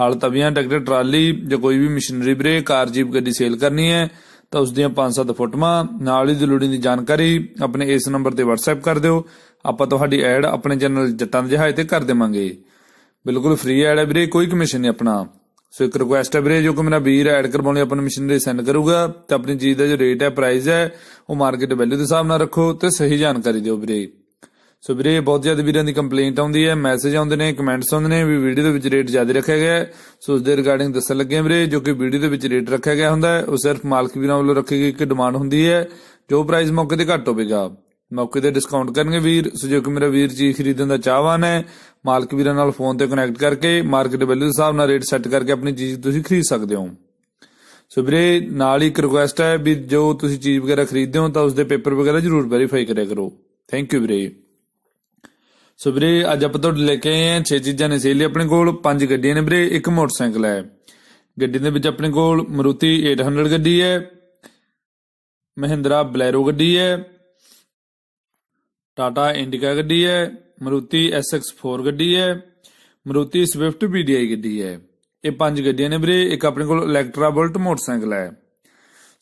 ਹਲ ਤਵੀਆਂ tractor trolley ਜਾਂ ਕੋਈ ਵੀ ਮਸ਼ੀਨਰੀ ਬਰੇ ਕਾਰ ਜੀਪ ਗੱਡੀ ਸੇਲ ਕਰਨੀ ਹੈ ਤਾਂ ਉਸ ਦੀਆਂ 5-7 ਫੋਟੋਆਂ ਨਾਲ ਹੀ ਜ਼ਰੂਰੀ ਦੀ ਜਾਣਕਾਰੀ ਆਪਣੇ ਇਸ ਨੰਬਰ ਤੇ WhatsApp ਕਰ ਦਿਓ ਆਪਾਂ ਤੁਹਾਡੀ ਐਡ ਆਪਣੇ ਚੈਨਲ ਜੱਟਾਂ ਦੇ ਜਹਾਜ਼ ਤੇ ਕਰ ਦੇਵਾਂਗੇ ਬਿਲਕੁਲ ਫ੍ਰੀ ਐਡ ਹੈ ਵੀਰੇ ਕੋਈ ਕਮਿਸ਼ਨ ਨਹੀਂ ਆਪਣਾ ਸੋ ਇੱਕ ਰਿਕੁਐਸਟ ਹੈ ਵੀਰੇ ਜੋ ਕਿ ਮੇਰਾ ਵੀਰ ਐਡ ਕਰਵਾਉਣੇ ਆਪਣੀ ਮਸ਼ੀਨਰੀ ਸੈਂਡ ਕਰੂਗਾ ਤੇ ਆਪਣੀ ਚੀਜ਼ ਦਾ ਜੋ ਰੇਟ ਹੈ ਪ੍ਰਾਈਸ ਹੈ ਉਹ ਮਾਰਕੀਟ ਵੈਲਿਊ ਦੇ ਹਿਸਾਬ ਨਾਲ ਰੱਖੋ ਤੇ ਸਹੀ ਜਾਣਕਾਰੀ ਦਿਓ ਵੀਰੇ ਸੋ ਵੀਰੇ ਬਹੁਤ ਜ਼ਿਆਦਾ ਵੀਰਾਂ ਦੀ ਕੰਪਲੇਂਟ ਆਉਂਦੀ ਹੈ ਮੈਸੇਜ ਆਉਂਦੇ ਨੇ ਕਮੈਂਟਸ ਆਉਂਦੇ ਨੇ ਵੀ ਵੀਡੀਓ ਦੇ ਵਿੱਚ ਰੇਟ ਜ਼ਿਆਦਾ ਰੱਖਿਆ ਗਿਆ ਸੋ ਉਸ ਦੇ ਰਿਗਾਰਡਿੰਗ ਦੱਸਣ ਲੱਗੇ ਵੀਰੇ ਜੋ ਕਿ ਵੀਡੀਓ ਦੇ ਵਿੱਚ ਰੇਟ ਰੱਖਿਆ ਗਿਆ ਹੁੰਦਾ ਹੈ ਉਹ ਸਿਰਫ ਮਾਲਕ ਵੀਰਾਂ ਵੱਲੋਂ ਰੱਖੀ ਗਈ ਇੱਕ ਡਿਮਾਂਡ ਹੁੰਦੀ ਹੈ ਜੋ ਪ੍ਰਾਈਸ ਮੌਕੇ ਤੇ ਘੱਟ ਹੋਵੇਗਾ ਮੌਕੇ ਤੇ ਡਿਸਕਾਊਂਟ ਕਰਨਗੇ ਵੀਰ ਸੋ ਜੋ ਕਿ ਮੇਰਾ ਵੀਰ ਜੀ ਖਰੀਦਣ ਦਾ ਚਾਹਵਾਨ ਹੈ ਮਾਲਕ ਵੀਰਾਂ ਨਾਲ ਫੋਨ ਤੇ ਕਨੈਕਟ ਕਰਕੇ ਮਾਰਕੀਟ ਵੈਲਿਊ ਦੇ ਹਿਸਾਬ ਨਾਲ ਰੇਟ ਸੈੱਟ ਕਰਕੇ ਆਪਣੀ ਚੀਜ਼ ਤੁਸੀਂ ਖਰੀਦ ਸਕਦੇ ਹੋ ਸੋ ਵੀਰੇ ਨਾਲ ਹੀ ਇੱਕ ਰਿਕੁਐਸਟ ਹੈ ਵੀ ਜੋ ਤੁਸੀਂ ਚੀਜ਼ ਵਗੈਰਾ ਖਰੀਦਦੇ ਹੋ ਤਾਂ ਉਸ ਦੇ ਪੇਪਰ ਵਗੈਰਾ ਜ਼ਰੂਰ ਵੈਰੀਫਾਈ ਕਰਿਆ ਕਰੋ ਥੈਂਕ ਯੂ ਵੀਰੇ ਸੋ ਵੀਰੇ ਅੱਜ ਆਪਾਂ ਤੁਹਾਡੇ ਲੈ ਕੇ ਆਏ ਹਾਂ ਛੇ ਚੀਜ਼ਾਂ ਨੇ ਸੇਲੀ ਆਪਣੇ ਕੋਲ ਪੰਜ ਗੱਡੀਆਂ ਨੇ ਵੀਰੇ ਇੱਕ ਮੋਟਰਸਾਈਕਲ ਹੈ ਗੱਡੀ ਦੇ ਵਿੱਚ ਆਪਣੇ ਕੋਲ ਮਰੂਤੀ 800 ਗੱਡੀ ਹੈ ਮਹਿੰਦਰਾ ਬਲੈਰੋ ਗੱਡੀ ਹੈ ਟਾਟਾ ਇੰਡੀਕਾ ਗੱਡੀ ਹੈ ਮਰੂਤੀ SX4 ਗੱਡੀ ਹੈ ਮਰੂਤੀ ਸਵਿਫਟ PDI ਗੱਡੀ ਹੈ ਇਹ ਪੰਜ ਗੱਡੀਆਂ ਨੇ ਵੀਰੇ ਇੱਕ ਆਪਣੇ ਕੋਲ ਇਲੈਕਟ੍ਰਾ ਬੁਲਟ ਮੋਟਰਸਾਈਕਲ ਹੈ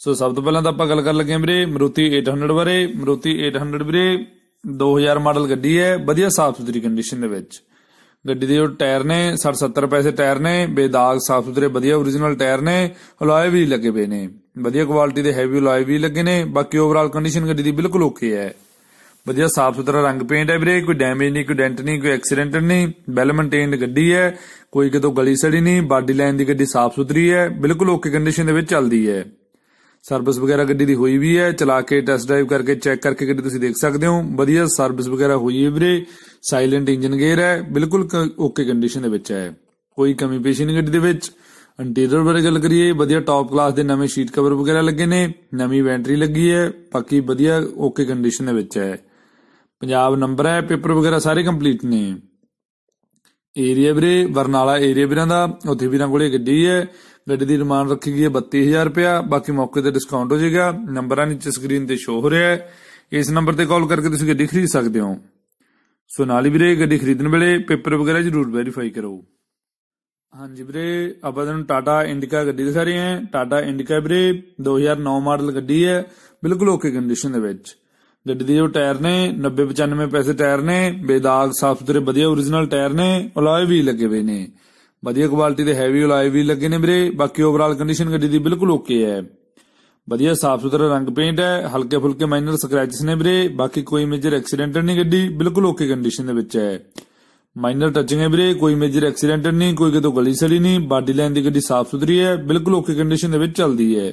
ਸੋ ਸਭ ਤੋਂ ਪਹਿਲਾਂ ਤਾਂ ਆਪਾਂ ਗੱਲ ਕਰਨ ਲੱਗੇ ਵੀਰੇ ਮਰੂਤੀ 800 ਬਾਰੇ ਮਰੂਤੀ 800 ਵੀਰੇ 2000 ਮਾਡਲ ਗੱਡੀ ਹੈ ਵਧੀਆ ਸਾਫ ਸੁਥਰੀ ਕੰਡੀਸ਼ਨ ਦੇ ਵਿੱਚ ਗੱਡੀ ਦੇ ਉਹ ਟਾਇਰ ਨੇ 60 70 ਪੈਸੇ ਟਾਇਰ ਨੇ ਬੇਦਾਗ ਸਾਫ ਸੁਥਰੇ ਵਧੀਆ origignal ਟਾਇਰ ਨੇ ਅਲੋਏ ਵੀ ਲੱਗੇ ਪਏ ਨੇ ਵਧੀਆ ਕੁਆਲਿਟੀ ਦੇ ਹੈਵੀ ਅਲੋਏ ਵੀ ਲੱਗੇ ਨੇ ਬਾਕੀ ਓਵਰਆਲ ਕੰਡੀਸ਼ਨ ਗੱਡੀ ਦੀ ਬਿਲਕੁਲ ਓਕੇ ਹੈ ਵਧੀਆ ਸਾਫ ਸੁਥਰਾ ਰੰਗ ਪੇਂਟ ਹੈ ਵੀਰੇ ਕੋਈ ਡੈਮੇਜ ਨਹੀਂ ਕੋਈ ਡੈਂਟ ਨਹੀਂ ਕੋਈ ਐਕਸੀਡੈਂਟ ਨਹੀਂ ਵੈਲ ਮੇਨਟੇਨਡ ਗੱਡੀ ਹੈ ਕੋਈ ਕਿਤੋਂ ਗਲੀ ਸੜੀ ਨਹੀਂ ਬਾਡੀ ਲਾਈਨ ਦੀ ਗੱਡੀ ਸਾਫ ਸੁਥਰੀ ਹੈ ਬਿਲਕੁਲ ਓਕੇ ਕੰਡੀਸ਼ਨ ਦੇ ਵਿੱਚ ਚੱਲਦੀ ਹੈ ਸਰਵਿਸ ਵਗੈਰਾ ਗੱਡੀ ਦੀ ਹੋਈ ਵੀ ਹੈ ਚਲਾ ਕੇ ਟੈਸਟ ਡਰਾਈਵ ਕਰਕੇ ਚੈੱਕ ਕਰਕੇ ਗੱਡੀ ਤੁਸੀਂ ਦੇਖ ਸਕਦੇ ਹੋ ਵਧੀਆ ਸਰਵਿਸ ਵਗੈਰਾ ਹੋਈ ਹੈ ਵੀਰੇ ਸਾਇਲੈਂਟ ਇੰਜਨ ਗੇਅਰ ਹੈ ਬਿਲਕੁਲ ਓਕੇ ਕੰਡੀਸ਼ਨ ਦੇ ਵਿੱਚ ਹੈ ਕੋਈ ਕਮੀ ਪੇਸ਼ੀ ਨਹੀਂ ਗੱਡੀ ਦੇ ਵਿੱਚ ਇੰਟੀਰੀਅਰ ਬਾਰੇ ਗੱਲ ਕਰੀਏ ਵਧੀਆ ਟਾਪ ਕਲਾਸ ਦੇ ਨਵੇਂ ਸ਼ੀਟ ਕਵਰ ਵਗੈਰਾ ਲੱਗੇ ਨੇ ਨਵੀਂ ਵੈਂਟਰੀ ਲੱਗੀ ਹੈ ਬਾਕੀ ਵਧੀਆ ਓਕੇ ਕੰਡੀਸ਼ਨ ਦੇ ਵਿੱਚ ਹੈ ਪੰਜਾਬ ਨੰਬਰ ਹੈ ਪੇਪਰ ਵਗੈਰਾ ਸਾਰੇ ਕੰਪਲੀਟ ਨੇ ਏਰੀਆ ਵੀਰੇ ਬਰਨਾਲਾ ਏਰੀਆ ਵੀਰਾਂ ਦਾ ਉੱਥੇ ਵੀਰਾਂ ਕੋਲੇ ਗੱਡੀ ਹੈ ਗੱਡੀ ਦੀ ਰਮਾਨ ਰੱਖੀ ਗਈ ਹੈ 32000 ਰੁਪਿਆ ਬਾਕੀ ਮੌਕੇ ਤੇ ਡਿਸਕਾਊਂਟ ਹੋ ਜਾਏਗਾ ਨੰਬਰਾਂ ਨੀਚੇ ਸਕਰੀਨ ਤੇ ਸ਼ੋ ਹੋ ਰਿਹਾ ਹੈ ਇਸ ਨੰਬਰ ਤੇ ਕਾਲ ਕਰਕੇ ਤੁਸੀਂ ਗੱਡੀ ਖਰੀਦ ਸਕਦੇ ਹੋ ਸੋ ਨਾਲ ਹੀ ਵੀਰੇ ਗੱਡੀ ਖਰੀਦਣ ਵੇਲੇ ਪੇਪਰ ਵਗੈਰਾ ਜ਼ਰੂਰ ਵੈਰੀਫਾਈ ਕਰੋ ਹਾਂਜੀ ਵੀਰੇ ਆਪਾਂ ਤੁਹਾਨੂੰ ਟਾਟਾ ਇੰਡਿਕਾ ਗੱਡੀ ਦਿਖਾ ਰਹੇ ਹਾਂ ਟਾਟਾ ਇੰਡਿਕਾ ਵੀਰੇ 2009 ਮਾਡਲ ਗੱਡੀ ਹੈ ਬਿਲਕੁਲ ਓਕੇ ਕੰਡੀਸ਼ਨ ਦੇ ਵਿੱਚ ਗੱਡੀ ਦੇ ਜੋ ਟਾਇਰ ਨੇ 90 95 ਪੈਸੇ ਟਾਇਰ ਨੇ ਬੇਦਾਗ ਸਾਫ ਸੁਥਰੇ ਵਧੀਆ origignal ਟਾਇਰ ਨੇ ਅਲੋਏ ਵੀ ਲੱਗੇ ਹੋਏ ਨੇ ਵਧੀਆ ਕੁਆਲਿਟੀ ਦੇ ਹੈਵੀ ਅਲਾਈ ਵੀ ਲੱਗੇ ਨੇ ਵੀਰੇ ਬਾਕੀ ਓਵਰਆਲ ਕੰਡੀਸ਼ਨ ਗੱਡੀ ਦੀ ਬਿਲਕੁਲ ਓਕੇ ਹੈ ਵਧੀਆ ਸਾਫ ਸੁਥਰਾ ਰੰਗ ਪੇਂਟ ਹੈ ਹਲਕੇ ਫੁਲਕੇ ਮਾਈਨਰ ਸਕ੍ਰੈਚਸ ਨੇ ਵੀਰੇ ਬਾਕੀ ਕੋਈ ਮੇਜਰ ਐਕਸੀਡੈਂਟ ਨਹੀਂ ਗੱਡੀ ਬਿਲਕੁਲ ਓਕੇ ਕੰਡੀਸ਼ਨ ਦੇ ਵਿੱਚ ਹੈ ਮਾਈਨਰ ਟੱਚਿੰਗ ਹੈ ਵੀਰੇ ਕੋਈ ਮੇਜਰ ਐਕਸੀਡੈਂਟ ਨਹੀਂ ਕੋਈ ਕਿਤੋਂ ਗਲੀ ਸਲੀ ਨਹੀਂ ਬਾਡੀ ਲਾਈਨ ਦੀ ਗੱਡੀ ਸਾਫ ਸੁਥਰੀ ਹੈ ਬਿਲਕੁਲ ਓਕੇ ਕੰਡੀਸ਼ਨ ਦੇ ਵਿੱਚ ਚੱਲਦੀ ਹੈ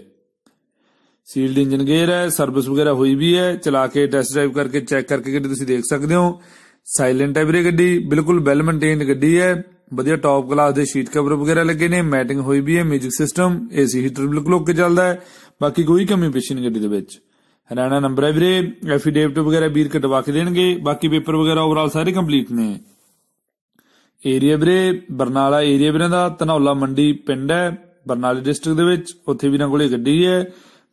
ਸੀਲਡ ਇੰਜਨ ਗੇਅਰ ਹੈ ਸਰਵਿਸ ਵਗੈਰਾ ਹੋਈ ਵੀ ਹੈ ਚਲਾ ਕੇ ਟੈਸਟ ਡਰਾਈਵ ਕਰਕੇ ਚੈੱਕ ਕਰਕੇ ਗੱਡੀ ਤੁਸੀਂ ਦੇਖ ਸਕਦੇ ਹੋ ਸਾਇਲੈਂਟ ਹੈ ਵੀਰੇ ਗੱਡੀ ਬਿਲਕੁਲ ਵੈਲ ਮੇਨਟੇਨਡ ਗੱਡੀ ਹੈ ਵਧੀਆ ਟਾਪ ਕਲਾਸ ਦੇ ਸ਼ੀਟ ਕਵਰ ਵਗੈਰਾ ਲੱਗੇ ਨੇ ਮੈਟਿੰਗ ਹੋਈ ਵੀ ਹੈ 뮤직 ਸਿਸਟਮ ਏਸੀ ਹੀਟਰ ਬਿਲਕੁਲ ਓਕੇ ਚੱਲਦਾ ਹੈ ਬਾਕੀ ਕੋਈ ਕਮੀ ਪੇਸ਼ ਨਹੀਂ ਗੱਡੀ ਦੇ ਵਿੱਚ ਹਰਿਆਣਾ ਨੰਬਰ ਹੈ ਵੀਰੇ ਐਫੀਡੇਵਟ ਵਗੈਰਾ ਵੀਰ ਕਟਵਾ ਕੇ ਦੇਣਗੇ ਬਾਕੀ ਪੇਪਰ ਵਗੈਰਾ ਓਵਰਆਲ ਸਾਰੇ ਕੰਪਲੀਟ ਨੇ ਏਰੀਆ ਵੀਰੇ ਬਰਨਾਲਾ ਏਰੀਆ ਵੀਰਾਂ ਦਾ ਧਨੌਲਾ ਮੰਡੀ ਪਿੰਡ ਹੈ ਬਰਨਾਲੇ ਡਿਸਟ੍ਰਿਕਟ ਦੇ ਵਿੱਚ ਉੱਥੇ ਵੀਰਾਂ ਕੋਲੇ ਗੱਡੀ ਹੈ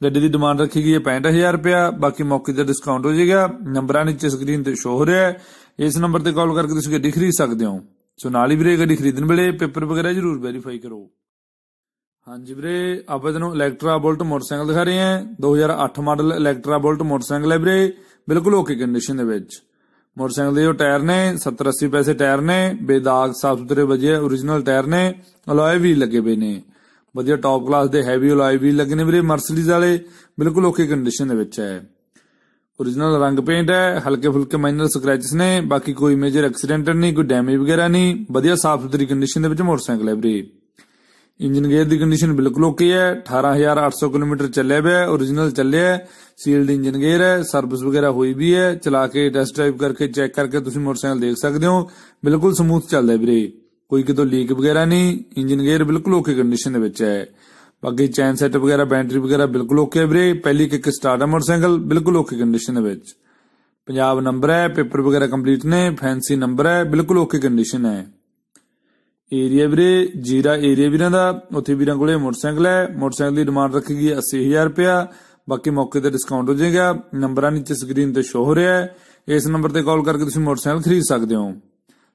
ਗੱਡੀ ਦੀ ਡਿਮਾਂਡ ਰੱਖੀ ਗਈ ਹੈ 65000 ਰੁਪਿਆ ਬਾਕੀ ਮੌਕੇ ਤੇ ਡਿਸਕਾਊਂਟ ਹੋ ਜਾਏਗਾ ਨੰਬਰਾਂ ਨੀਚੇ ਸਕਰੀਨ ਤੇ ਸ਼ੋ ਹੋ ਰਿਹਾ ਹੈ ਇਸ ਨੰਬਰ ਤੇ ਕਾਲ ਕਰਕੇ ਤੁਸੀਂ ਗੱਡੀ ਖਰੀਦ ਸਕਦੇ ਹੋ ਸੋ ਨਾਲ ਹੀ ਵੀਰੇ ਗੱਡੀ ਖਰੀਦਣ ਵੇਲੇ ਪੇਪਰ ਵਗੈਰਾ ਜ਼ਰੂਰ ਵੈਰੀਫਾਈ ਕਰੋ ਹਾਂਜੀ ਵੀਰੇ ਆਪਾਂ ਤੁਹਾਨੂੰ ਇਲੈਕਟ੍ਰਾ ਬੋਲਟ ਮੋਟਰਸਾਈਕਲ ਦਿਖਾ ਰਹੇ ਹਾਂ 2008 ਮਾਡਲ ਇਲੈਕਟ੍ਰਾ ਬੋਲਟ ਮੋਟਰਸਾਈਕਲ ਹੈ ਵੀਰੇ ਬਿਲਕੁਲ ਓਕੇ ਕੰਡੀਸ਼ਨ ਦੇ ਵਿੱਚ ਮੋਟਰਸਾਈਕਲ ਦੇ ਜੋ ਟਾਇਰ ਨੇ 70 80 ਪੈਸੇ ਟਾਇਰ ਨੇ ਬੇਦਾਗ ਸਾਫ ਸੁਥਰੇ ਵਜੇ origignal ਟਾਇਰ ਨੇ ਅਲੋਏ ਵੀ ਲੱਗੇ ਪਏ ਨੇ ਵਧੀਆ ਟਾਪ ਕਲਾਸ ਦੇ ਹੈਵੀ ਅਲੋਏ ਵੀ ਲੱਗੇ ਨੇ ਵੀਰੇ ਮਰਸੀਡੀਜ਼ ਵਾਲੇ ਬਿਲਕੁਲ ਓਕੇ ਕੰਡੀਸ਼ਨ ਦੇ ਵਿੱਚ ਹੈ ओरिजिनल ਰੰਗ ਪੇਂਟ ਹੈ ਹਲਕੇ ਫੁਲਕੇ ਮਾਈਨਰ ਸਕ੍ਰੈਚਸ ਨੇ ਬਾਕੀ ਕੋਈ ਮੇਜਰ ਐਕਸੀਡੈਂਟ ਨਹੀਂ ਕੋਈ ਡੈਮੇਜ ਵਗੈਰਾ ਨਹੀਂ ਵਧੀਆ ਸਾਫ਼ ਸੁਥਰੀ ਕੰਡੀਸ਼ਨ ਦੇ ਵਿੱਚ ਮੋਟਰਸਾਈਕਲ ਹੈ ਵੀਰੇ ਇੰਜਨ ਗੇਅਰ ਦੀ ਕੰਡੀਸ਼ਨ ਬਿਲਕੁਲ ਓਕੇ ਹੈ 18800 ਕਿਲੋਮੀਟਰ ਚੱਲਿਆ ਹੋਇਆ ਹੈ origignal ਚੱਲਿਆ ਹੈ ਸੀਲਡ ਇੰਜਨ ਗੇਅਰ ਹੈ ਸਰਵਿਸ ਵਗੈਰਾ ਹੋਈ ਵੀ ਹੈ ਚਲਾ ਕੇ ਟੈਸਟ ਡਰਾਈਵ ਕਰਕੇ ਚੈੱਕ ਕਰਕੇ ਤੁਸੀਂ ਮੋਟਰਸਾਈਕਲ ਦੇਖ ਸਕਦੇ ਹੋ ਬਿਲਕੁਲ ਸਮੂਥ ਚੱਲਦਾ ਹੈ ਵੀਰੇ ਕੋਈ ਕਿਤੋਂ ਲੀਕ ਵਗੈਰਾ ਨਹੀਂ ਇੰਜਨ ਗੇਅਰ ਬਿਲਕੁਲ ਓਕੇ ਕੰਡੀਸ਼ਨ ਦੇ ਵਿੱਚ ਹੈ ਬਾਕੀ ਚੈਨ ਸੈਟ ਵਗੈਰਾ ਬੈਟਰੀ ਵਗੈਰਾ ਬਿਲਕੁਲ ਓਕੇ ਵੀਰੇ ਪਹਿਲੀ ਕਿੱਕ ਸਟਾਰਟ ਹੈ ਮੋਟਰਸਾਈਕਲ ਬਿਲਕੁਲ ਓਕੇ ਕੰਡੀਸ਼ਨ ਦੇ ਵਿੱਚ ਪੰਜਾਬ ਨੰਬਰ ਹੈ ਪੇਪਰ ਵਗੈਰਾ ਕੰਪਲੀਟ ਨੇ ਫੈਂਸੀ ਨੰਬਰ ਹੈ ਬਿਲਕੁਲ ਓਕੇ ਕੰਡੀਸ਼ਨ ਹੈ ਏਰੀਆ ਵੀਰੇ ਜੀਰਾ ਏਰੀਆ ਵੀਰਾਂ ਦਾ ਉੱਥੇ ਵੀਰਾਂ ਕੋਲੇ ਮੋਟਰਸਾਈਕਲ ਹੈ ਮੋਟਰਸਾਈਕਲ ਦੀ ਡਿਮਾਂਡ ਰੱਖੀ ਗਈ 80000 ਰੁਪਿਆ ਬਾਕੀ ਮੌਕੇ ਤੇ ਡਿਸਕਾਊਂਟ ਹੋ ਜਾਏਗਾ ਨੰਬਰਾਂ ਨੀਚੇ ਸਕਰੀਨ ਤੇ ਸ਼ੋ ਹੋ ਰਿਹਾ ਹੈ ਇਸ ਨੰਬਰ ਤੇ ਕਾਲ ਕਰਕੇ ਤੁਸੀਂ ਮੋਟਰਸਾਈਕਲ ਖਰੀਦ ਸਕਦੇ ਹੋ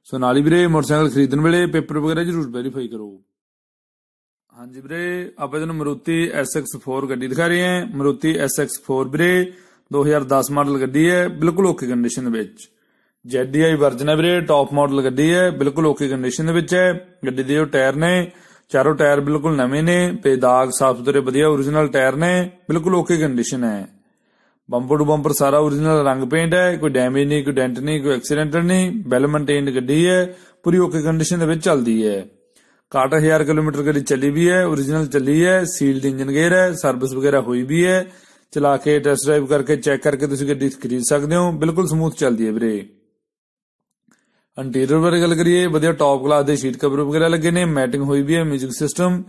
ਸੋ ਨਾਲ ਹੀ ਵੀਰੇ ਮੋਟਰਸਾਈਕਲ ਖਰੀਦਣ ਵੇਲੇ ਪੇਪਰ ਵਗੈਰਾ ਜ਼ਰੂਰ ਵੈਰੀਫਾਈ ਕਰੋ ਹਾਂਜੀ ਵੀਰੇ ਆਪਾਂ ਜਨ ਮਰੂਤੀ SX4 ਗੱਡੀ ਦਿਖਾ ਰਹੇ ਹਾਂ ਮਰੂਤੀ SX4 ਵੀਰੇ 2010 ਮਾਡਲ ਗੱਡੀ ਹੈ ਬਿਲਕੁਲ ਓਕੇ ਕੰਡੀਸ਼ਨ ਦੇ ਵਿੱਚ ZDI ਵਰਜਨ ਹੈ ਵੀਰੇ ਟਾਪ ਮਾਡਲ ਗੱਡੀ ਹੈ ਬਿਲਕੁਲ ਓਕੇ ਕੰਡੀਸ਼ਨ ਦੇ ਵਿੱਚ ਹੈ ਗੱਡੀ ਦੇ ਜੋ ਟਾਇਰ ਨੇ ਚਾਰੋਂ ਟਾਇਰ ਬਿਲਕੁਲ ਨਵੇਂ ਨੇ ਤੇ ਦਾਗ ਸਾਫ ਸੁਥਰੇ ਵਧੀਆ origignal ਟਾਇਰ ਨੇ ਬਿਲਕੁਲ ਓਕੇ ਕੰਡੀਸ਼ਨ ਹੈ ਬੰਪਰ ਟੂ ਬੰਪਰ ਸਾਰਾ origignal ਰੰਗ ਪੇਂਟ ਹੈ ਕੋਈ ਡੈਮੇਜ ਨਹੀਂ ਕੋਈ ਡੈਂਟ ਨਹੀਂ ਕੋਈ ਐਕਸੀਡੈਂਟ ਨਹੀਂ ਵੈਲ ਮੇਨਟੇਨਡ ਗੱਡੀ ਹੈ ਪੂਰੀ ਓਕੇ ਕੰਡੀਸ਼ਨ ਦੇ ਵਿੱਚ ਚੱਲਦੀ ਹੈ 61000 ਕਿਲੋਮੀਟਰ ਗੱਡੀ ਚੱਲੀ ਵੀ ਹੈ origignal ਚੱਲੀ ਹੈ ਸੀਲਡ ਇੰਜਨ ਗੇਅਰ ਹੈ ਸਰਵਿਸ ਵਗੈਰਾ ਹੋਈ ਵੀ ਹੈ ਚਲਾ ਕੇ ਟੈਸਟ ਡਰਾਈਵ ਕਰਕੇ ਚੈੱਕ ਕਰਕੇ ਤੁਸੀਂ ਗੱਡੀ ਖਰੀਦ ਸਕਦੇ ਹੋ ਬਿਲਕੁਲ ਸਮੂਥ ਚੱਲਦੀ ਹੈ ਵੀਰੇ ਇੰਟੀਰੀਅਰ ਬਾਰੇ ਗੱਲ ਕਰੀਏ ਵਧੀਆ ਟੌਪ ਕਲਾਸ ਦੇ ਸ਼ੀਟ ਕਵਰ ਵਗੈਰਾ ਲੱਗੇ ਨੇ ਮੈਟਿੰਗ ਹੋਈ ਵੀ ਹੈ 뮤직 ਸਿਸਟਮ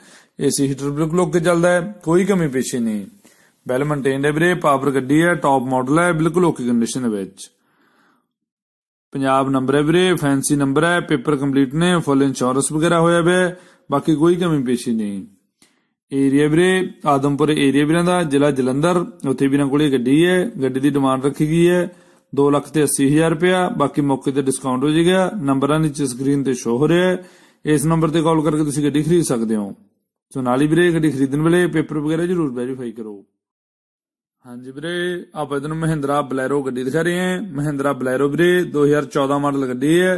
ਏਸੀ ਹੀਟਰ ਬਿਲਕੁਲ ਕੇ ਚੱਲਦਾ ਹੈ ਕੋਈ ਕਮੀ ਪੇਸ਼ੀ ਨਹੀਂ ਵੈਲ ਮੇਨਟੇਨਡ ਹੈ ਵੀਰੇ ਪਾਵਰ ਗੱਡੀ ਹੈ ਟੌਪ ਮਾਡਲ ਹੈ ਬਿਲਕੁਲ ਓਕੇ ਕੰਡੀਸ਼ਨ ਵਿੱਚ ਪੰਜਾਬ ਨੰਬਰ ਹੈ ਵੀਰੇ ਫੈਂਸੀ ਨੰਬਰ ਹੈ ਪੇਪਰ ਕੰਪਲੀਟ ਨੇ ਫੁੱਲ ਇੰਸ਼ੋਰੈਂਸ ਵਗੈਰਾ ਹੋਇਆ ਹੋਇਆ ਬਾਕੀ ਕੋਈ ਕਮੀ ਪੇਸ਼ੀ ਨਹੀਂ ਏਰੀਆ ਵੀਰੇ ਆਦਮਪੁਰ ਏਰੀਆ ਵੀਰਾਂ ਦਾ ਜ਼ਿਲ੍ਹਾ ਜਲੰਧਰ ਉੱਥੇ ਵੀਰਾਂ ਕੋਲੇ ਗੱਡੀ ਹੈ ਗੱਡੀ ਦੀ ਡਿਮਾਂਡ ਰੱਖੀ ਗਈ ਹੈ 2 ਲੱਖ ਤੇ 80000 ਰੁਪਇਆ ਬਾਕੀ ਮੌਕੇ ਤੇ ਡਿਸਕਾਊਂਟ ਹੋ ਜਾਏਗਾ ਨੰਬਰਾਂ ਨੀਚ ਸਕਰੀਨ ਤੇ ਸ਼ੋ ਹੋ ਰਿਹਾ ਹੈ ਇਸ ਨੰਬਰ ਤੇ ਕਾਲ ਕਰਕੇ ਤੁਸੀਂ ਗੱਡੀ ਖਰੀਦ ਸਕਦੇ ਹੋ ਸੋ ਨਾਲ ਹੀ ਵੀਰੇ ਗੱਡੀ ਖਰੀਦਣ ਵੇਲੇ ਪੇਪਰ ਵਗੈਰਾ ਜ਼ਰੂਰ ਵੈਰੀਫਾਈ ਕਰੋ ਹਾਂਜੀ ਵੀਰੇ ਆਪ ਇਹਨੂੰ ਮਹਿੰਦਰਾ ਬਲੈਰੋ ਗੱਡੀ ਦਿਖਾ ਰਹੇ ਹਾਂ ਮਹਿੰਦਰਾ ਬਲੈਰੋ ਵੀਰੇ 2014 ਮਾਡਲ ਗੱਡੀ ਹੈ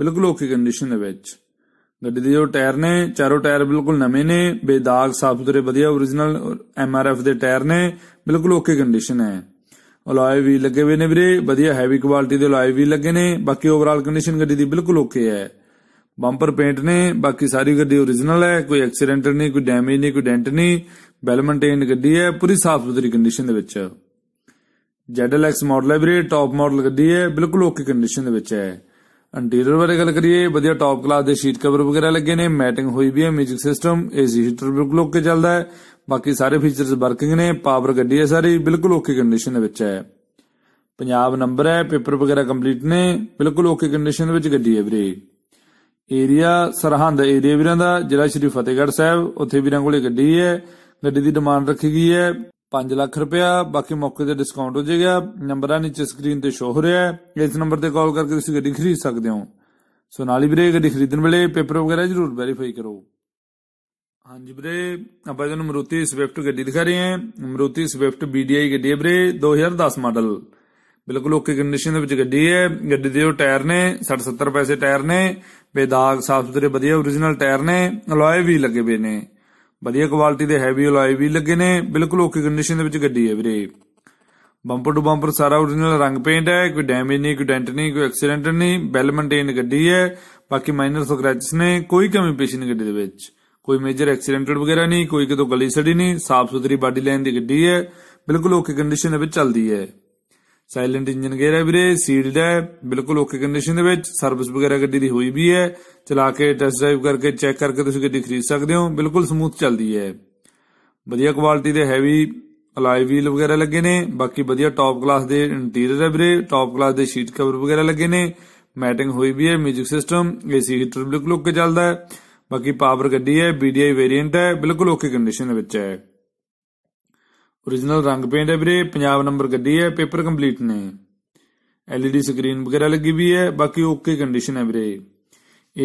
ਬਿਲਕੁਲ ਓਕੇ ਕੰਡੀਸ਼ਨ ਦੇ ਵਿੱਚ ਗੱਡੀ ਦੇ ਜੋ ਟਾਇਰ ਨੇ ਚਾਰੋ ਟਾਇਰ ਬਿਲਕੁਲ ਨਵੇਂ ਨੇ ਬੇਦਾਗ ਸਾਫ ਸੁਥਰੇ ਵਧੀਆ origignal MRF ਦੇ ਟਾਇਰ ਨੇ ਬਿਲਕੁਲ ਓਕੇ ਕੰਡੀਸ਼ਨ ਹੈ ਅਲੋਏ ਵੀ ਲੱਗੇ ਹੋਏ ਨੇ ਵੀਰੇ ਵਧੀਆ ਹੈਵੀ ਕੁਆਲਿਟੀ ਦੇ ਅਲੋਏ ਵੀ ਲੱਗੇ ਨੇ ਬਾਕੀ ਓਵਰਆਲ ਕੰਡੀਸ਼ਨ ਗੱਡੀ ਦੀ ਬਿਲਕੁਲ ਓਕੇ ਹੈ ਬੰਪਰ ਪੇਂਟ ਨੇ ਬਾਕੀ ਸਾਰੀ ਗੱਡੀ origignal ਹੈ ਕੋਈ ਐਕਸੀਡੈਂਟ ਨਹੀਂ ਕੋਈ ਡੈਮੇਜ ਨਹੀਂ ਕੋਈ ਡੈਂਟ ਨਹੀਂ ਵੈਲ ਮੇਨਟੇਨਡ ਗੱਡੀ ਹੈ ਪੂਰੀ ਸਾਫ ਸੁਥਰੀ ਕੰਡੀਸ਼ਨ ਦੇ ਵਿੱਚ ZLX ਮਾਡਲ ਹੈ ਵੀਰੇ ਟਾਪ ਮਾਡਲ ਗੱਡੀ ਹੈ ਬਿਲਕੁਲ ਓਕੇ ਕੰਡੀਸ਼ਨ ਦੇ ਵਿੱਚ ਹੈ ਇੰਟੀਰੀਅਰ ਬਾਰੇ ਗੱਲ ਕਰੀਏ ਵਧੀਆ ਟਾਪ ਕਲਾਸ ਦੇ ਸ਼ੀਟ ਕਵਰ ਵਗੈਰਾ ਲੱਗੇ ਨੇ ਮੈਟਿੰਗ ਹੋਈ ਵੀ ਹੈ ਮਿਊਜ਼ਿਕ ਸਿਸਟਮ ਏਸੀ ਹੀਟਰ ਬਿਲਕੁਲ ਓਕੇ ਚੱਲਦਾ ਹੈ ਬਾਕੀ ਸਾਰੇ ਫੀਚਰਸ ਵਰਕਿੰਗ ਨੇ ਪਾਵਰ ਗੱਡੀ ਹੈ ਸਾਰੀ ਬਿਲਕੁਲ ਓਕੇ ਕੰਡੀਸ਼ਨ ਦੇ ਵਿੱਚ ਹੈ ਪੰਜਾਬ ਨੰਬਰ ਹੈ ਪੇਪਰ ਵਗੈਰਾ ਕੰਪਲੀਟ ਨੇ ਬਿਲਕੁਲ ਓਕੇ ਕੰਡੀਸ਼ਨ ਦੇ ਵਿੱਚ ਗੱਡੀ ਹੈ ਵੀਰੇ ਏਰੀਆ ਸਰਹੰਦ ਏਰੀਆ ਵੀਰਾਂ ਦਾ ਜ਼ਿਲ੍ਹਾ ਸ਼੍ਰੀ ਫਤਿਹਗੜ੍ਹ ਸਾਹਿਬ ਉੱਥੇ ਵੀਰਾਂ ਕੋਲੇ ਗੱਡੀ ਹੈ ਗੱਡੀ ਦੀ ਡਿਮਾਂਡ ਰੱਖੀ ਗਈ ਹੈ 5 ਲੱਖ ਰੁਪਇਆ ਬਾਕੀ ਮੌਕੇ ਤੇ ਡਿਸਕਾਊਂਟ ਹੋ ਜਾਏਗਾ ਨੰਬਰਾਂ ਨੀਚੇ ਸਕਰੀਨ ਤੇ ਸ਼ੋ ਹੋ ਰਿਹਾ ਹੈ ਇਸ ਨੰਬਰ ਤੇ ਕਾਲ ਕਰਕੇ ਤੁਸੀਂ ਗੱਡੀ ਖਰੀਦ ਸਕਦੇ ਹੋ ਸੋ ਨਾਲ ਹੀ ਵੀਰੇ ਗੱਡੀ ਖਰੀਦਣ ਵੇਲੇ ਪੇਪਰ ਵਗੈਰਾ ਜ਼ਰੂਰ ਵੈਰੀਫਾਈ ਕਰੋ ਹਾਂਜੀ ਵੀਰੇ ਆਪਾਂ ਜਨ ਮਰੂਤੀ ਸਵਿਫਟ ਗੱਡੀ ਦਿਖਾ ਰਹੇ ਹਾਂ ਮਰੂਤੀ ਸਵਿਫਟ ਬੀਡੀਆਈ ਗੱਡੀ ਹੈ ਵੀਰੇ 2010 ਮਾਡਲ ਬਿਲਕੁਲ ਓਕੇ ਕੰਡੀਸ਼ਨ ਦੇ ਵਿੱਚ ਗੱਡੀ ਹੈ ਗੱਡੀ ਦੇ ਉਹ ਟਾਇਰ ਨੇ 60 70 ਪੈਸੇ ਟਾਇਰ ਨੇ ਬੇਦਾਗ ਸਾਫ ਸੁਥਰੇ ਵਧੀਆ origignal ਟਾਇਰ ਨੇ ਅਲੋਏ ਵੀ ਲੱਗੇ ਪਏ ਨੇ ਵਧੀਆ ਕੁਆਲਿਟੀ ਦੇ ਹੈਵੀ ਅਲੋਏ ਵੀ ਲੱਗੇ ਨੇ ਬਿਲਕੁਲ ਓਕੇ ਕੰਡੀਸ਼ਨ ਦੇ ਵਿੱਚ ਗੱਡੀ ਹੈ ਵੀਰੇ ਬੰਪਰ ਟੂ ਬੰਪਰ ਸਾਰਾ origignal ਰੰਗ ਪੇਂਟ ਹੈ ਕੋਈ ਡੈਮੇਜ ਨਹੀਂ ਕੋਈ ਡੈਂਟ ਨਹੀਂ ਕੋਈ ਐਕਸੀਡੈਂਟ ਨਹੀਂ ਵੈਲ ਮੇਨਟੇਨ ਗੱਡੀ ਹੈ ਬਾਕੀ ਮਾਈਨਰ ਸਕ੍ਰੈਚਸ ਨੇ ਕੋਈ ਕਮੀ ਪੇਸ਼ੀ ਨਹੀਂ ਗੱਡੀ ਦੇ ਵਿੱਚ ਕੋਈ ਮੇਜਰ ਐਕਸੀਡੈਂਟਡ ਵਗੈਰਾ ਨਹੀਂ ਕੋਈ ਕਿਤੋਂ ਗਲੀ ਸੜੀ ਨਹੀਂ ਸਾਫ਼ ਸੁਥਰੀ ਬਾਡੀ ਲਾਈਨ ਦੀ ਗੱਡੀ ਹੈ ਬਿਲਕੁਲ ਓਕੇ ਕੰਡੀਸ਼ਨ ਦੇ ਵਿੱਚ ਚੱਲਦੀ ਹੈ ਸਾਇਲੈਂਟ ਇੰਜਨ ਗੇਅਰ ਹੈ ਵੀਰੇ ਸੀਲਡ ਹੈ ਬਿਲਕੁਲ ਓਕੇ ਕੰਡੀਸ਼ਨ ਦੇ ਵਿੱਚ ਸਰਵਿਸ ਵਗੈਰਾ ਗੱਡੀ ਦੀ ਹੋਈ ਵੀ ਹੈ ਚਲਾ ਕੇ ਟੈਸਟ ਡਰਾਈਵ ਕਰਕੇ ਚੈੱਕ ਕਰਕੇ ਤੁਸੀਂ ਗੱਡੀ ਖਰੀਦ ਸਕਦੇ ਹੋ ਬਿਲਕੁਲ ਸਮੂਥ ਚੱਲਦੀ ਹੈ ਵਧੀਆ ਕੁਆਲਿਟੀ ਦੇ ਹੈਵੀ ਅਲਾਈ ਵੀਲ ਵਗੈਰਾ ਲੱਗੇ ਨੇ ਬਾਕੀ ਵਧੀਆ ਟੌਪ ਕਲਾਸ ਦੇ ਇੰਟੀਰੀਅਰ ਹੈ ਵੀਰੇ ਟੌਪ ਕਲਾਸ ਦੇ ਸ਼ੀਟ ਕਵਰ ਵਗੈਰਾ ਲੱਗੇ ਨੇ ਮੈਟਿੰਗ ਹੋਈ ਵੀ ਹੈ 뮤직 ਸਿਸਟਮ ਏਸੀ ਹੀਟਰ ਬਿਲਕੁਲ ਓਕੇ ਚੱਲਦਾ ਹੈ ਬਾਕੀ ਪਾਵਰ ਗੱਡੀ ਹੈ ਬੀਡੀਆਈ ਵੇਰੀਐਂਟ ਹੈ ਬਿਲਕੁਲ ਓਕੇ ਕੰਡੀਸ਼ਨ ਦੇ ਵਿੱਚ ਹੈ origignal ਰੰਗ ਪੇਂਟ ਹੈ ਵੀਰੇ ਪੰਜਾਬ ਨੰਬਰ ਗੱਡੀ ਹੈ ਪੇਪਰ ਕੰਪਲੀਟ ਨੇ LED ਸਕਰੀਨ ਵਗੈਰਾ ਲੱਗੀ ਵੀ ਹੈ ਬਾਕੀ ਓਕੇ ਕੰਡੀਸ਼ਨ ਹੈ ਵੀਰੇ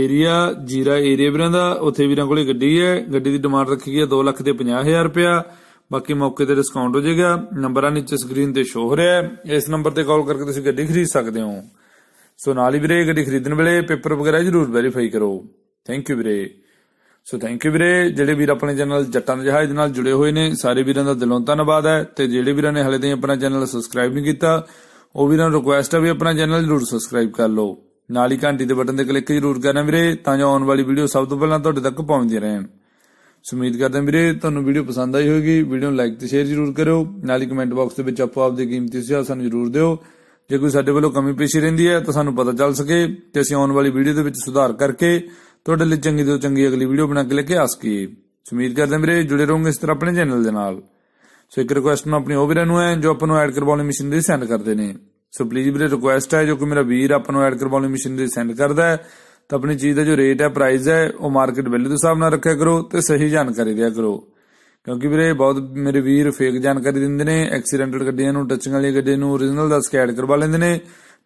ਏਰੀਆ ਜੀਰਾ ਏਰੀਆ ਵੀਰਾਂ ਦਾ ਉੱਥੇ ਵੀਰਾਂ ਕੋਲੇ ਗੱਡੀ ਹੈ ਗੱਡੀ ਦੀ ਡਿਮਾਂਡ ਰੱਖੀ ਗਈ ਹੈ 2 ਲੱਖ 50000 ਰੁਪਇਆ ਬਾਕੀ ਮੌਕੇ ਤੇ ਡਿਸਕਾਊਂਟ ਹੋ ਜਾਏਗਾ ਨੰਬਰਾਂ ਨੀਚੇ ਸਕਰੀਨ ਤੇ ਸ਼ੋ ਹੋ ਰਿਹਾ ਹੈ ਇਸ ਨੰਬਰ ਤੇ ਕਾਲ ਕਰਕੇ ਤੁਸੀਂ ਗੱਡੀ ਖਰੀਦ ਸਕਦੇ ਹੋ ਸੋ ਨਾਲ ਹੀ ਵੀਰੇ ਗੱਡੀ ਖਰੀਦਣ ਵੇਲੇ ਪੇਪਰ ਵਗੈਰਾ ਜ਼ਰੂਰ ਵੈਰੀਫਾਈ ਕਰੋ ਥੈਂਕ ਯੂ ਵੀਰੇ ਸੋ ਥੈਂਕ ਯੂ ਵੀਰੇ ਜਿਹੜੇ ਵੀਰ ਆਪਣੇ ਚੈਨਲ ਜੱਟਾਂ ਦੇ ਜਹਾਜ਼ ਨਾਲ ਜੁੜੇ ਹੋਏ ਨੇ ਸਾਰੇ ਵੀਰਾਂ ਦਾ ਦਿਲੋਂ ਧੰਨਵਾਦ ਹੈ ਤੇ ਜਿਹੜੇ ਵੀਰਾਂ ਨੇ ਹਲੇ ਤੱਕ ਆਪਣਾ ਚੈਨਲ ਸਬਸਕ੍ਰਾਈਬ ਨਹੀਂ ਕੀਤਾ ਉਹ ਵੀਰਾਂ ਨੂੰ ਰਿਕੁਐਸਟ ਹੈ ਵੀ ਆਪਣਾ ਚੈਨਲ ਜ਼ਰੂਰ ਸਬਸਕ੍ਰਾਈਬ ਕਰ ਲਓ ਨਾਲ ਹੀ ਘੰਟੀ ਦੇ ਬਟਨ ਤੇ ਕਲਿੱਕ ਜ਼ਰੂਰ ਕਰਨਾ ਵੀਰੇ ਤਾਂ ਜੋ ਆਉਣ ਵਾਲੀ ਵੀਡੀਓ ਸਭ ਤੋਂ ਪਹਿਲਾਂ ਤੁਹਾਡੇ ਤੱਕ ਪਹੁੰਚਦੀ ਰਹੇ ਉਮੀਦ ਕਰਦਾ ਵੀਰੇ ਤੁਹਾਨੂੰ ਵੀਡੀਓ ਪਸੰਦ ਆਈ ਹੋਵੇਗੀ ਵੀਡੀਓ ਨੂੰ ਲਾਈਕ ਤੇ ਸ਼ੇਅਰ ਜ਼ਰੂਰ ਕਰਿਓ ਨਾਲ ਹੀ ਕਮੈਂਟ ਬਾਕਸ ਦੇ ਵਿੱਚ ਆਪੋ ਆਪ ਦੇ ਕੀਮਤੀ ਸੁਝਾਅ ਸਾਨੂੰ ਜ਼ਰੂਰ ਦਿਓ ਜੇ ਕੋਈ ਸਾਡੇ ਵੱਲੋਂ ਕਮੀ ਪੇਸ਼ੀ ਰਹਿੰਦੀ ਹੈ ਤਾਂ ਸਾਨੂੰ ਪਤਾ ਚੱਲ ਸਕੇ ਤੇ ਅਸੀਂ ਆਉਣ ਵਾਲੀ ਵੀਡੀਓ ਦੇ ਵਿੱਚ ਸੁਧਾਰ ਕਰਕੇ ਤੁਹਾਡੇ ਲਈ ਚੰਗੀ ਤੋਂ ਚੰਗੀ ਅਗਲੀ ਵੀਡੀਓ ਬਣਾ ਕੇ ਲੈ ਕੇ ਆ ਸਕੀਏ ਉਮੀਦ ਕਰਦੇ ਮੇਰੇ ਜੁੜੇ ਰਹੋਗੇ ਇਸ ਤਰ੍ਹਾਂ ਆਪਣੇ ਚੈਨਲ ਦੇ ਨਾਲ ਸੋ ਇੱਕ ਰਿਕੁਐਸਟ ਨੂੰ ਆਪਣੀ ਉਹ ਵੀਰਾਂ ਨੂੰ ਹੈ ਜੋ ਆਪਾਂ ਨੂੰ ਐਡ ਕਰਵਾਉਣ ਲਈ ਮਸ਼ੀਨਰੀ ਸੈਂਡ ਕਰਦੇ ਨੇ ਸੋ ਪਲੀਜ਼ ਵੀਰੇ ਰਿਕੁਐਸਟ ਹੈ ਜੋ ਕਿ ਮੇਰਾ ਵੀਰ ਆਪਾਂ ਨੂੰ ਐਡ ਕਰਵਾਉਣ ਲਈ ਮਸ਼ੀਨਰੀ ਸੈਂਡ ਕਰਦਾ ਹੈ ਤਾਂ ਆਪਣੀ ਚੀਜ਼ ਦਾ ਜੋ ਰੇਟ ਹੈ ਪ੍ਰਾਈਸ ਹੈ ਉਹ ਮਾਰਕੀਟ ਵੈਲਿਊ ਦੇ ਹਿਸਾਬ ਨਾਲ ਰੱਖਿਆ ਕਰੋ ਤੇ ਸਹੀ ਜਾਣਕਾਰੀ ਦਿਆ ਕਰੋ ਕਿਉਂਕਿ ਵੀਰੇ ਬਹੁਤ ਮੇਰੇ ਵੀਰ ਫੇਕ ਜਾਣਕਾਰੀ ਦਿੰਦੇ ਨੇ ਐਕਸੀਡੈਂਟਡ ਗੱਡੀਆਂ ਨੂੰ ਟੱਚਿੰਗ ਵਾਲੀ ਗੱਡੀ ਨੂੰ origignal ਦਾ ਸਕੈਡ ਕਰਵਾ ਲੈਂਦੇ ਨੇ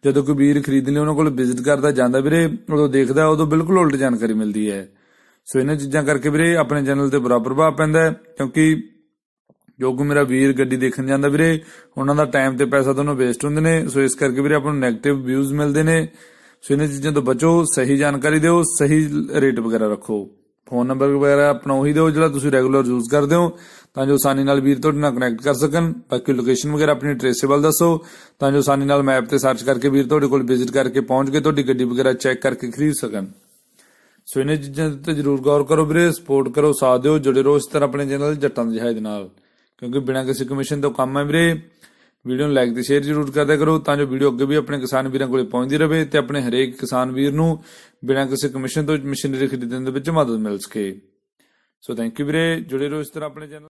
ਜਦੋਂ ਕੋਈ ਵੀਰ ਖਰੀਦ ਲਈ ਉਹਨਾਂ ਕੋਲ ਵਿਜ਼ਿਟ ਕਰਦਾ ਜਾਂਦਾ ਵੀਰੇ ਉਦੋਂ ਦੇਖਦਾ ਉਦੋਂ ਬਿਲਕੁਲ ਉਲਟ ਜਾਣਕਾਰੀ ਮਿਲਦੀ ਹੈ ਸੋ ਇਹਨਾਂ ਚੀਜ਼ਾਂ ਕਰਕੇ ਵੀਰੇ ਆਪਣੇ ਚੈਨਲ ਤੇ ਬੁਰਾ ਪ੍ਰਭਾਵ ਪੈਂਦਾ ਕਿਉਂਕਿ ਜੋ ਕੋ ਮੇਰਾ ਵੀਰ ਗੱਡੀ ਦੇਖਣ ਜਾਂਦਾ ਵੀਰੇ ਉਹਨਾਂ ਦਾ ਟਾਈਮ ਤੇ ਪੈਸਾ ਦੋਨੋਂ ਵੇਸਟ ਹੁੰਦੇ ਨੇ ਸੋ ਇਸ ਕਰਕੇ ਵੀਰੇ ਆਪਾਂ ਨੂੰ ਨੈਗੇਟਿਵ ਵਿਊਜ਼ ਮਿਲਦੇ ਨੇ ਸੋ ਇਹਨਾਂ ਚੀਜ਼ਾਂ ਤੋਂ ਬਚੋ ਸਹੀ ਜਾਣਕਾਰੀ ਦਿਓ ਸਹੀ ਰੇਟ ਵਗੈਰਾ ਰੱਖੋ ਫੋਨ ਨੰਬਰ ਵਗੈਰਾ ਆਪਣਾ ਉਹੀ ਦਿਓ ਜਿਹੜਾ ਤੁਸੀਂ ਰੈਗੂਲਰ ਯੂਜ਼ ਕਰਦੇ ਹੋ ਤਾਂ ਜੋ ਆਸਾਨੀ ਨਾਲ ਵੀਰ ਤੁਹਾਡੇ ਨਾਲ ਕਨੈਕਟ ਕਰ ਸਕਣ ਬਾਕੀ ਲੋਕੇਸ਼ਨ ਵਗੈਰਾ ਆਪਣੀ ਟ੍ਰੇਸੇਬਲ ਦੱਸੋ ਤਾਂ ਜੋ ਆਸਾਨੀ ਨਾਲ ਮੈਪ ਤੇ ਸਰਚ ਕਰਕੇ ਵੀਰ ਤੁਹਾਡੇ ਕੋਲ ਵਿਜ਼ਿਟ ਕਰਕੇ ਪਹੁੰਚ ਕੇ ਤੁਹਾਡੀ ਗੱਡੀ ਵਗੈਰਾ ਚੈੱਕ ਕਰਕੇ ਖਰੀਦ ਸਕਣ ਸੋ ਇਹਨਾਂ ਚੀਜ਼ਾਂ ਤੇ ਜ਼ਰੂਰ ਗੌਰ ਕਰੋ ਵੀਰੇ ਸਪੋਰਟ ਕਰੋ ਸਾਥ ਦਿਓ ਜੁੜੇ ਰਹੋ ਇਸ ਤਰ੍ਹਾਂ ਆਪਣੇ ਚੈਨਲ ਜੱਟਾਂ ਦੇ ਜਹਾਜ਼ ਨਾਲ ਕਿਉਂਕਿ ਬਿਨਾਂ ਕਿਸੇ ਕਮਿਸ਼ਨ ਤੋਂ ਕੰਮ ਹੈ ਵੀਰੇ ਵੀਡੀਓ ਨੂੰ ਲਾਈਕ ਤੇ ਸ਼ੇਅਰ ਜ਼ਰੂਰ ਕਰਦਾ ਕਰੋ ਤਾਂ ਜੋ ਵੀਡੀਓ ਅੱਗੇ ਵੀ ਆਪਣੇ ਕਿਸਾਨ ਵੀਰਾਂ ਕੋਲੇ ਪਹੁੰਚਦੀ ਰਹੇ ਤੇ ਆਪਣੇ ਹਰੇਕ ਕਿਸਾਨ ਵੀਰ ਨੂੰ ਬਿਨਾਂ ਕਿਸੇ ਕਮਿਸ਼ਨ ਤੋਂ ਮਸ਼ੀਨਰੀ ਖਰੀਦਣ ਦੇ ਵਿੱਚ ਮਦਦ ਮਿਲ ਸਕੇ ਸੋ ਥੈਂਕ ਯੂ ਵੀਰੇ ਜੁੜੇ ਰਹੋ ਇਸ ਤਰ੍ਹਾਂ ਆਪਣੇ ਚੈਨਲ